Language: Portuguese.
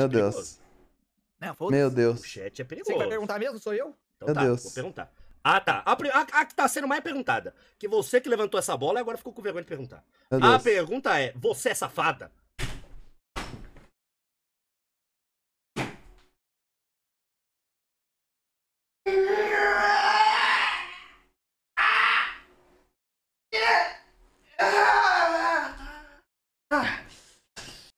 Meu Deus. Não, Meu Deus. O chat é perigoso. Você vai perguntar mesmo? Sou eu? Então Meu tá, Deus. vou perguntar. Ah, tá. A, a, a, que tá sendo mais perguntada. Que você que levantou essa bola e agora ficou com vergonha de perguntar. Meu a Deus. pergunta é: você é safada? Ah!